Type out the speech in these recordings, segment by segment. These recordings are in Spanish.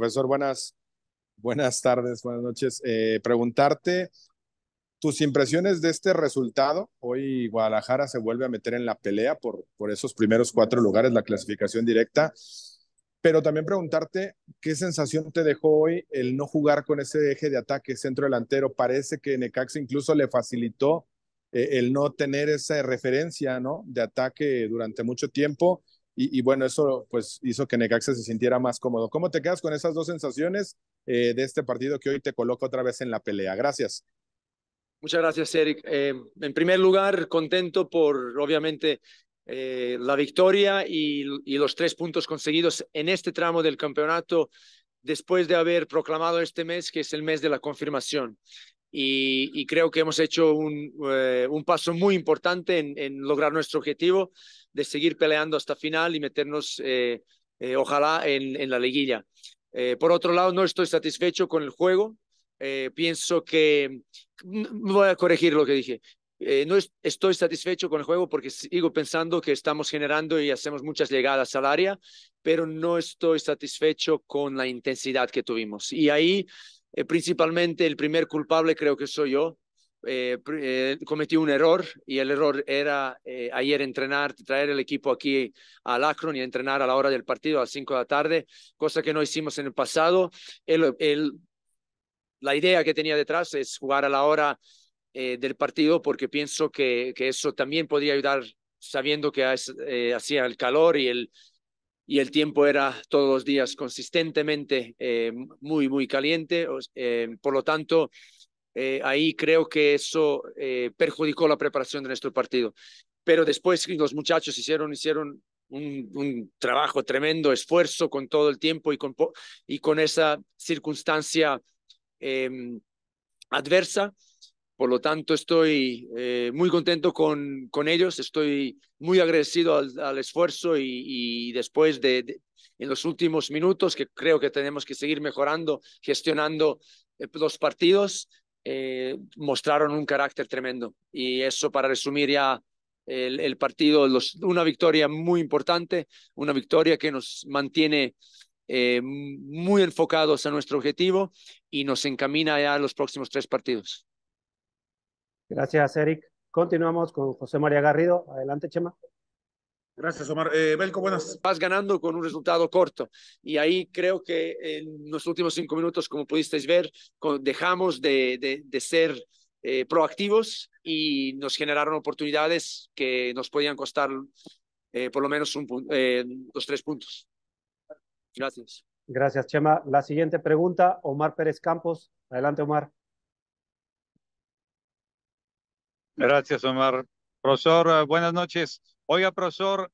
Profesor, buenas, buenas tardes, buenas noches. Eh, preguntarte tus impresiones de este resultado. Hoy Guadalajara se vuelve a meter en la pelea por, por esos primeros cuatro lugares, la clasificación directa. Pero también preguntarte qué sensación te dejó hoy el no jugar con ese eje de ataque centro delantero. Parece que Necaxa incluso le facilitó eh, el no tener esa referencia ¿no? de ataque durante mucho tiempo y, bueno, eso pues hizo que Necaxa se sintiera más cómodo. ¿Cómo te quedas con esas dos sensaciones eh, de este partido que hoy te coloca otra vez en la pelea? Gracias. Muchas gracias, Eric. Eh, en primer lugar, contento por, obviamente, eh, la victoria y, y, los tres puntos conseguidos en este tramo del campeonato después de haber proclamado este mes que es el mes de la confirmación. Y, creo que hemos hecho un, un paso muy importante en, en, lograr nuestro objetivo de seguir peleando hasta final y meternos, eh, eh, ojalá, en, la liguilla. Eh, por otro lado, no estoy satisfecho con el juego. pienso que, mm, mm, voy a corregir lo que dije, no estoy satisfecho con el juego porque sigo pensando que estamos generando y hacemos muchas llegadas al área, pero no estoy satisfecho con la intensidad que tuvimos. Y ahí, principalmente, el primer culpable creo que soy yo cometió eh, eh, cometí un error y el error era eh, ayer entrenar, traer el equipo aquí al Akron y entrenar a la hora del partido, a las 5 de la tarde, cosa que no hicimos en el pasado. la idea que tenía detrás es jugar a la hora del partido porque pienso que, que, eso también podría ayudar sabiendo que hacía el calor y el, y el tiempo era todos los días consistentemente muy, muy caliente. por lo tanto, eh, ahí creo que eso eh, perjudicó la preparación de nuestro partido. Pero después los muchachos hicieron, hicieron un, trabajo tremendo, esfuerzo con todo el tiempo y con, y con esa circunstancia em, adversa. Por lo tanto, estoy eh, muy contento con, con ellos, estoy muy agradecido al, al esfuerzo y, después de, en los últimos minutos, que creo que tenemos que seguir mejorando, gestionando los partidos, eh, mostraron un carácter tremendo. Y eso para resumir ya el, el partido, los, una victoria muy importante, una victoria que nos mantiene eh, muy enfocados a nuestro objetivo y nos encamina ya a los próximos tres partidos. Gracias, Eric. Continuamos con José María Garrido. Adelante, Chema. Gracias, Omar. Eh, Belko, buenas. Vas ganando con un resultado corto. Y ahí creo que en los últimos cinco minutos, como pudisteis ver, dejamos de, de, ser eh, proactivos y nos generaron oportunidades que nos podían costar eh, por lo menos un, eh, los tres puntos. Gracias. Gracias, Chema. La siguiente pregunta, Omar Pérez Campos. Adelante, Omar. Gracias, Omar. Profesor, eh, buenas noches. Oiga, profesor,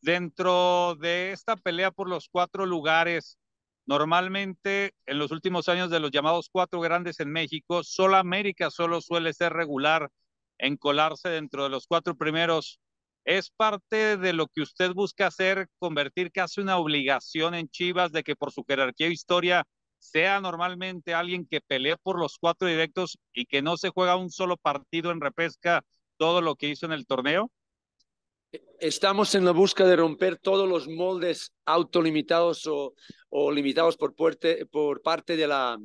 dentro de esta pelea por los cuatro lugares, normalmente en los últimos años de los llamados cuatro grandes en México, solo América solo suele ser regular en colarse dentro de los cuatro primeros. ¿Es parte de lo que usted busca hacer, convertir casi una obligación en Chivas de que por su jerarquía e historia sea normalmente alguien que pelee por los cuatro directos y que no se juega un solo partido en repesca todo lo que hizo en el torneo? Estamos en la búsqueda de romper todos los moldes autolimitados o, o limitados por, por parte de la,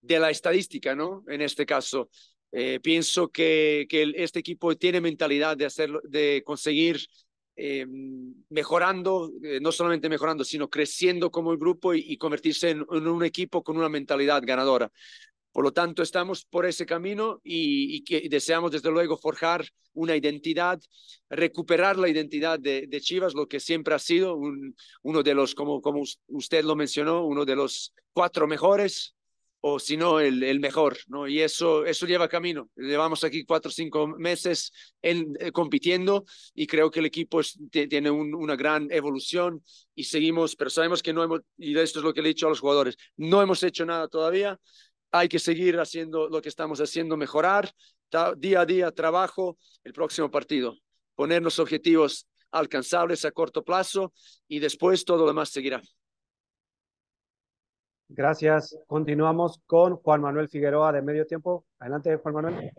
de la estadística, ¿no? En este caso, eh, pienso que, este equipo tiene mentalidad de, hacerlo, de conseguir em, mejorando, eh, no solamente mejorando, sino creciendo como el grupo y, convertirse en, un equipo con una mentalidad ganadora. Por lo tanto, estamos por ese camino y, que deseamos, desde luego, forjar una identidad, recuperar la identidad de, Chivas, lo que siempre ha sido un, uno de los, como, como usted lo mencionó, uno de los cuatro mejores o si no, el, mejor, ¿no? Y eso, eso lleva camino. Llevamos aquí cuatro o cinco meses eh, compitiendo y creo que el equipo tiene una gran evolución y seguimos, pero sabemos que no hemos, y esto es lo que le he dicho a los jugadores, no hemos hecho nada todavía, hay que seguir haciendo lo que estamos haciendo, mejorar día a día, trabajo, el próximo partido, ponernos objetivos alcanzables a corto plazo y después todo lo demás seguirá. Gracias. Continuamos con Juan Manuel Figueroa de Medio Tiempo. Adelante, Juan Manuel.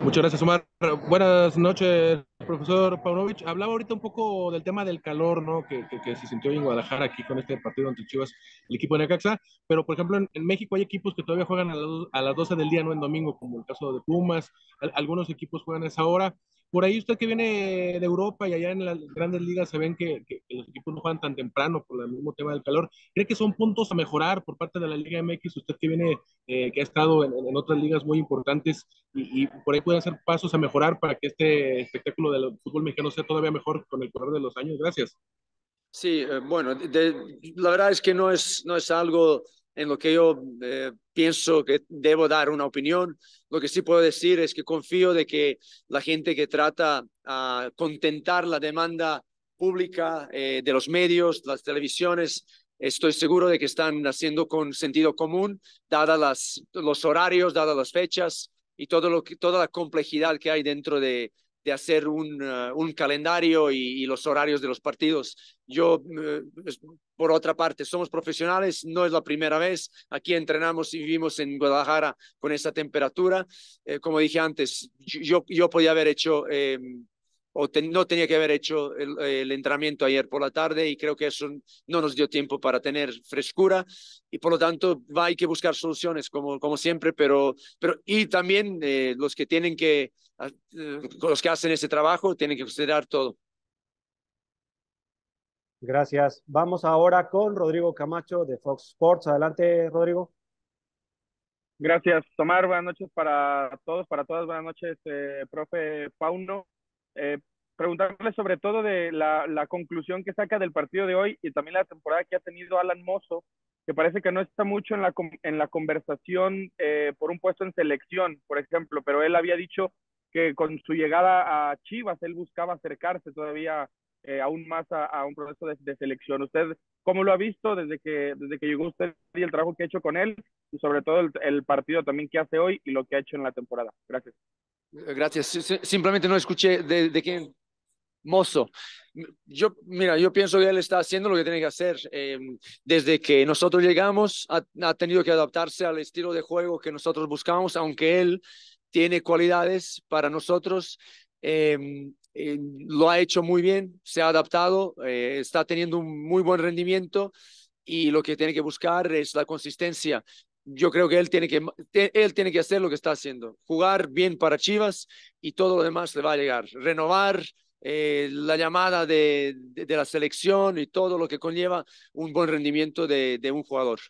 Muchas gracias, Omar. Buenas noches, profesor Paunovic. Hablaba ahorita un poco del tema del calor, ¿no? Que, que, se sintió en Guadalajara aquí con este partido entre Chivas, el equipo de Necaxa. Pero, por ejemplo, en, México hay equipos que todavía juegan a, las 12 del día, no en domingo, como el caso de Pumas. Algunos equipos juegan a esa hora. Por ahí usted que viene de Europa y allá en las grandes ligas se ven que los equipos no juegan tan temprano por el mismo tema del calor. ¿Cree que son puntos a mejorar por parte de la Liga MX? Usted que viene, eh, que ha estado en, otras ligas muy importantes y, por ahí puede hacer pasos a mejorar para que este espectáculo del fútbol mexicano sea todavía mejor con el correr de los años. Gracias. Sí, eh, bueno, la verdad es que no es, no es algo en lo que yo eh, pienso que debo dar una opinión. Lo que sí puedo decir es que confío de que la gente que trata a contentar la demanda pública, eh, de los medios, las televisiones, estoy seguro de que están haciendo con sentido común, dadas las, los horarios, dadas las fechas y todo lo que, toda la complejidad que hay dentro de, de hacer un, uh, un calendario y, los horarios de los partidos. Yo, uh, por otra parte, somos profesionales, no es la primera vez. Aquí entrenamos y vivimos en Guadalajara con esa temperatura. Eh, como dije antes, yo, yo podía haber hecho... Eh, o no tenía que haber hecho el, entrenamiento ayer por la tarde y creo que eso no nos dio tiempo para tener frescura y por lo tanto hay que buscar soluciones como, como siempre, pero, pero y también eh, los que tienen que, ah, eh, los que hacen ese trabajo tienen que considerar todo. Gracias. Vamos ahora con Rodrigo Camacho de Fox Sports. Adelante, Rodrigo. Gracias, Tomar. Buenas noches para todos, para todas. Buenas noches, eh, profe Pauno eh, preguntarle sobre todo de la, la, conclusión que saca del partido de hoy y también la temporada que ha tenido Alan Mozo, que parece que no está mucho en la, en la conversación eh, por un puesto en selección, por ejemplo, pero él había dicho que con su llegada a Chivas él buscaba acercarse todavía eh, aún más a, un proceso de, selección. ¿Usted cómo lo ha visto desde que, desde que llegó usted y el trabajo que ha hecho con él y sobre todo el, el partido también que hace hoy y lo que ha hecho en la temporada? Gracias. Gracias. Simplemente no escuché de, quién. Mozo, yo, mira, yo pienso que él está haciendo lo que tiene que hacer. Eh, desde que nosotros llegamos, ha, tenido que adaptarse al estilo de juego que nosotros buscamos, aunque él tiene cualidades para nosotros. Eh, lo ha hecho muy bien, se ha adaptado, eh, está teniendo un muy buen rendimiento y lo que tiene que buscar es la consistencia yo creo que él tiene que, él tiene que hacer lo que está haciendo, jugar bien para Chivas y todo lo demás le va a llegar. Renovar eh, la llamada de, la selección y todo lo que conlleva un buen rendimiento de un jugador.